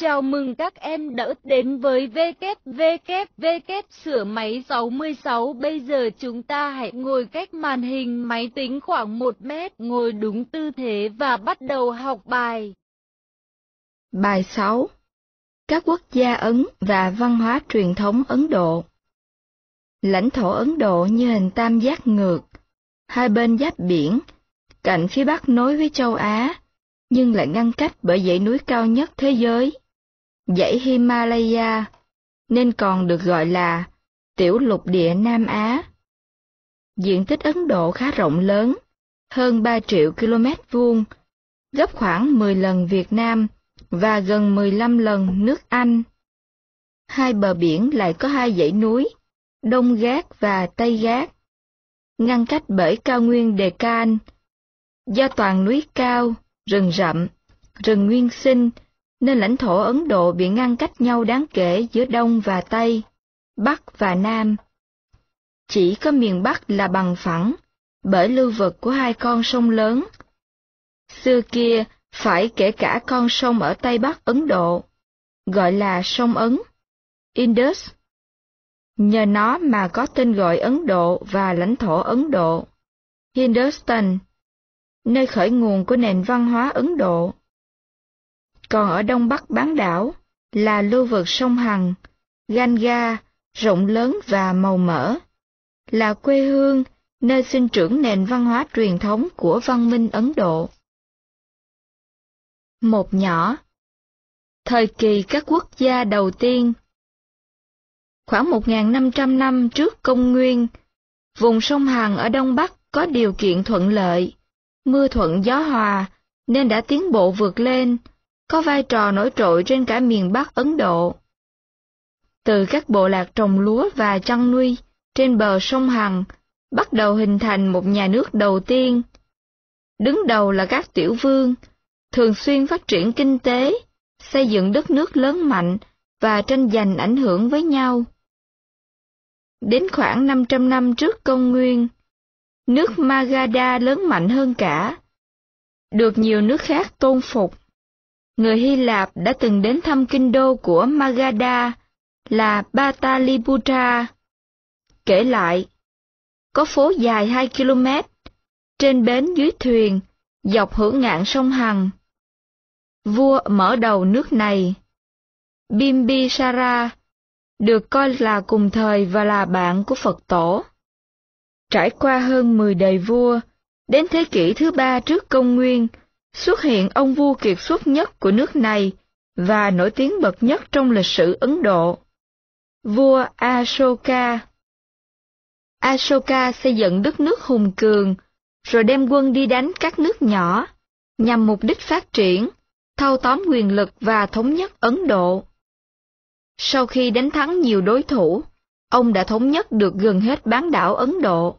Chào mừng các em đã đến với WWW sửa máy 66. Bây giờ chúng ta hãy ngồi cách màn hình máy tính khoảng 1 mét, ngồi đúng tư thế và bắt đầu học bài. Bài 6 Các quốc gia Ấn và văn hóa truyền thống Ấn Độ Lãnh thổ Ấn Độ như hình tam giác ngược, hai bên giáp biển, cạnh phía bắc nối với châu Á, nhưng lại ngăn cách bởi dãy núi cao nhất thế giới dãy Himalaya, nên còn được gọi là tiểu lục địa Nam Á. Diện tích Ấn Độ khá rộng lớn, hơn 3 triệu km vuông, gấp khoảng 10 lần Việt Nam và gần 15 lần nước Anh. Hai bờ biển lại có hai dãy núi, Đông Gác và Tây Gác, ngăn cách bởi cao nguyên Đề Can. Do toàn núi cao, rừng rậm, rừng nguyên sinh, nên lãnh thổ Ấn Độ bị ngăn cách nhau đáng kể giữa Đông và Tây, Bắc và Nam. Chỉ có miền Bắc là bằng phẳng, bởi lưu vực của hai con sông lớn. Xưa kia, phải kể cả con sông ở Tây Bắc Ấn Độ, gọi là sông Ấn, Indus. Nhờ nó mà có tên gọi Ấn Độ và lãnh thổ Ấn Độ, Hindustan, nơi khởi nguồn của nền văn hóa Ấn Độ còn ở đông bắc bán đảo là lưu vực sông Hằng, gan ga, rộng lớn và màu mỡ, là quê hương nơi sinh trưởng nền văn hóa truyền thống của văn minh Ấn Độ. Một nhỏ Thời kỳ các quốc gia đầu tiên Khoảng 1.500 năm trước công nguyên, vùng sông Hằng ở Đông Bắc có điều kiện thuận lợi, mưa thuận gió hòa nên đã tiến bộ vượt lên có vai trò nổi trội trên cả miền Bắc Ấn Độ. Từ các bộ lạc trồng lúa và chăn nuôi trên bờ sông Hằng bắt đầu hình thành một nhà nước đầu tiên. Đứng đầu là các tiểu vương, thường xuyên phát triển kinh tế, xây dựng đất nước lớn mạnh và tranh giành ảnh hưởng với nhau. Đến khoảng 500 năm trước công nguyên, nước Magadha lớn mạnh hơn cả, được nhiều nước khác tôn phục người Hy Lạp đã từng đến thăm kinh đô của Magadha là Pataliputra. Kể lại, có phố dài 2 km, trên bến dưới thuyền, dọc hữu ngạn sông Hằng. Vua mở đầu nước này. Bimbisara được coi là cùng thời và là bạn của Phật Tổ. Trải qua hơn 10 đời vua, đến thế kỷ thứ ba trước công nguyên, xuất hiện ông vua kiệt xuất nhất của nước này và nổi tiếng bậc nhất trong lịch sử Ấn Độ. Vua Ashoka Ashoka xây dựng đất nước hùng cường, rồi đem quân đi đánh các nước nhỏ, nhằm mục đích phát triển, thâu tóm quyền lực và thống nhất Ấn Độ. Sau khi đánh thắng nhiều đối thủ, ông đã thống nhất được gần hết bán đảo Ấn Độ,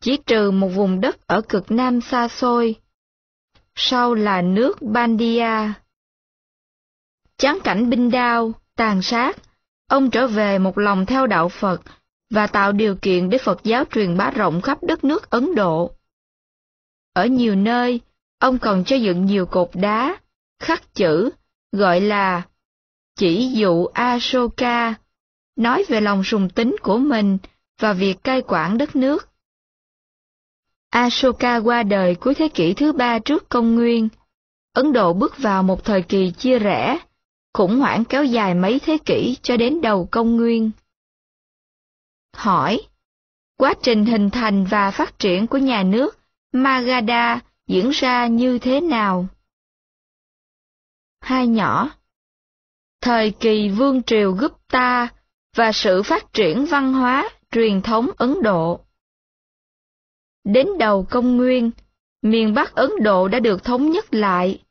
chỉ trừ một vùng đất ở cực Nam xa xôi sau là nước Bandia. Chán cảnh binh đao, tàn sát, ông trở về một lòng theo đạo Phật và tạo điều kiện để Phật giáo truyền bá rộng khắp đất nước Ấn Độ. Ở nhiều nơi, ông còn cho dựng nhiều cột đá, khắc chữ, gọi là chỉ dụ Ashoka, nói về lòng sùng tính của mình và việc cai quản đất nước. Ashoka qua đời cuối thế kỷ thứ ba trước công nguyên. Ấn Độ bước vào một thời kỳ chia rẽ, khủng hoảng kéo dài mấy thế kỷ cho đến đầu công nguyên. Hỏi Quá trình hình thành và phát triển của nhà nước Magadha diễn ra như thế nào? Hai nhỏ Thời kỳ vương triều Gupta và sự phát triển văn hóa truyền thống Ấn Độ Đến đầu công nguyên, miền Bắc Ấn Độ đã được thống nhất lại,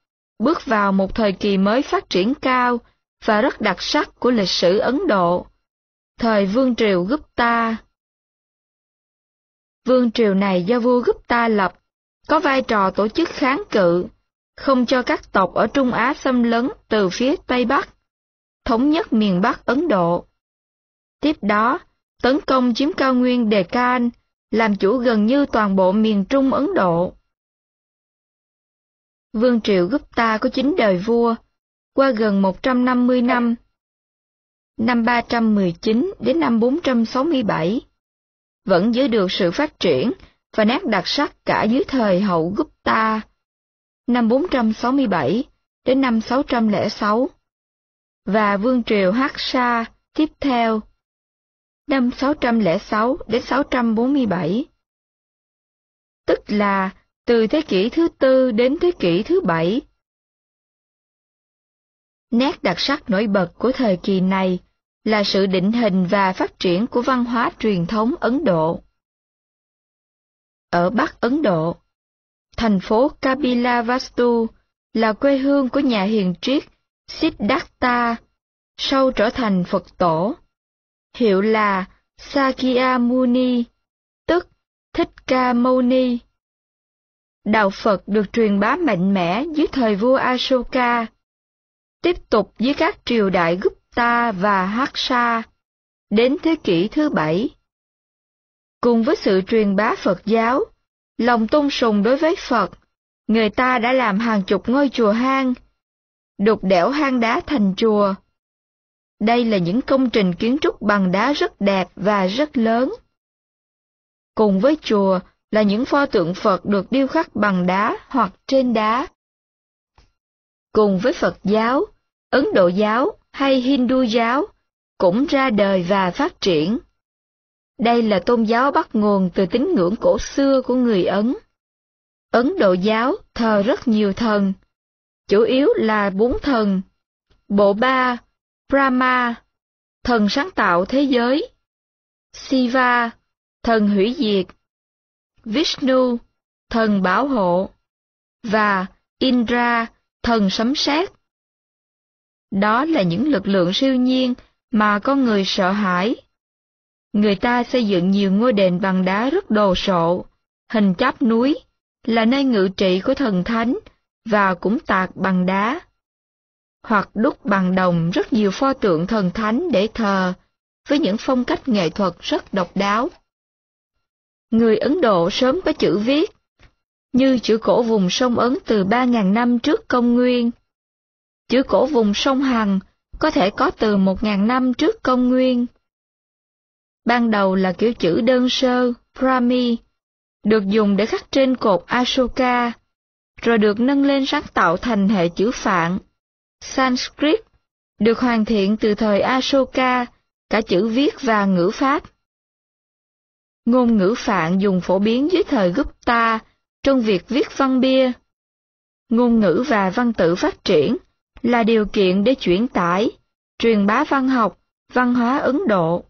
bước vào một thời kỳ mới phát triển cao và rất đặc sắc của lịch sử Ấn Độ, thời Vương triều Gupta. Vương triều này do vua Gupta lập, có vai trò tổ chức kháng cự, không cho các tộc ở Trung Á xâm lấn từ phía Tây Bắc, thống nhất miền Bắc Ấn Độ. Tiếp đó, tấn công chiếm cao nguyên Đề Can làm chủ gần như toàn bộ miền Trung Ấn Độ. Vương Triệu Gupta có chín đời vua, qua gần 150 năm, năm 319 đến năm 467, vẫn giữ được sự phát triển và nét đặc sắc cả dưới thời hậu Gupta, năm 467 đến năm 606, và vương triều Haksa tiếp theo năm 606 đến 647. Tức là từ thế kỷ thứ tư đến thế kỷ thứ bảy. Nét đặc sắc nổi bật của thời kỳ này là sự định hình và phát triển của văn hóa truyền thống Ấn Độ. Ở Bắc Ấn Độ, thành phố Kapilavastu là quê hương của nhà hiền triết Siddhartha, sau trở thành Phật tổ hiệu là Sakya Muni, tức Thích Ca Mâu Ni. Đạo Phật được truyền bá mạnh mẽ dưới thời vua Ashoka, tiếp tục dưới các triều đại Gupta và Haksa đến thế kỷ thứ bảy. Cùng với sự truyền bá Phật giáo, lòng tôn sùng đối với Phật, người ta đã làm hàng chục ngôi chùa hang, đục đẽo hang đá thành chùa, đây là những công trình kiến trúc bằng đá rất đẹp và rất lớn. Cùng với chùa là những pho tượng Phật được điêu khắc bằng đá hoặc trên đá. Cùng với Phật giáo, Ấn Độ giáo hay Hindu giáo cũng ra đời và phát triển. Đây là tôn giáo bắt nguồn từ tín ngưỡng cổ xưa của người Ấn. Ấn Độ giáo thờ rất nhiều thần, chủ yếu là bốn thần, bộ ba Brahma, thần sáng tạo thế giới. Shiva, thần hủy diệt. Vishnu, thần bảo hộ. Và Indra, thần sấm sét. Đó là những lực lượng siêu nhiên mà con người sợ hãi. Người ta xây dựng nhiều ngôi đền bằng đá rất đồ sộ, hình chóp núi, là nơi ngự trị của thần thánh và cũng tạc bằng đá hoặc đúc bằng đồng rất nhiều pho tượng thần thánh để thờ, với những phong cách nghệ thuật rất độc đáo. Người Ấn Độ sớm có chữ viết, như chữ cổ vùng sông Ấn từ ba ngàn năm trước công nguyên. Chữ cổ vùng sông Hằng có thể có từ một ngàn năm trước công nguyên. Ban đầu là kiểu chữ đơn sơ, Brahmi, được dùng để khắc trên cột Ashoka, rồi được nâng lên sáng tạo thành hệ chữ Phạn Sanskrit, được hoàn thiện từ thời Ashoka, cả chữ viết và ngữ pháp. Ngôn ngữ Phạn dùng phổ biến dưới thời Gupta trong việc viết văn bia. Ngôn ngữ và văn tự phát triển là điều kiện để chuyển tải, truyền bá văn học, văn hóa Ấn Độ.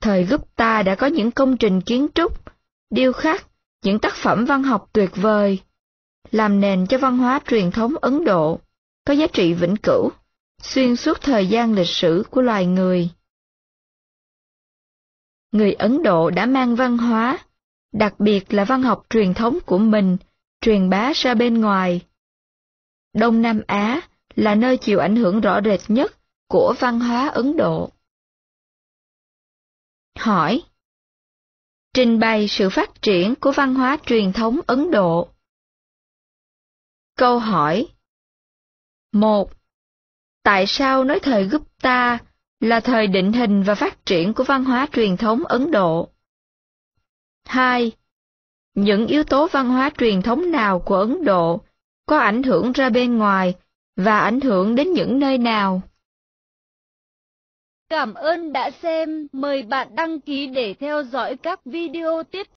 Thời Gupta đã có những công trình kiến trúc, điêu khắc, những tác phẩm văn học tuyệt vời làm nền cho văn hóa truyền thống Ấn Độ, có giá trị vĩnh cửu, xuyên suốt thời gian lịch sử của loài người. Người Ấn Độ đã mang văn hóa, đặc biệt là văn học truyền thống của mình, truyền bá ra bên ngoài. Đông Nam Á là nơi chịu ảnh hưởng rõ rệt nhất của văn hóa Ấn Độ. Hỏi Trình bày sự phát triển của văn hóa truyền thống Ấn Độ Câu hỏi 1. Tại sao nói thời Gupta là thời định hình và phát triển của văn hóa truyền thống Ấn Độ? 2. Những yếu tố văn hóa truyền thống nào của Ấn Độ có ảnh hưởng ra bên ngoài và ảnh hưởng đến những nơi nào? Cảm ơn đã xem, mời bạn đăng ký để theo dõi các video tiếp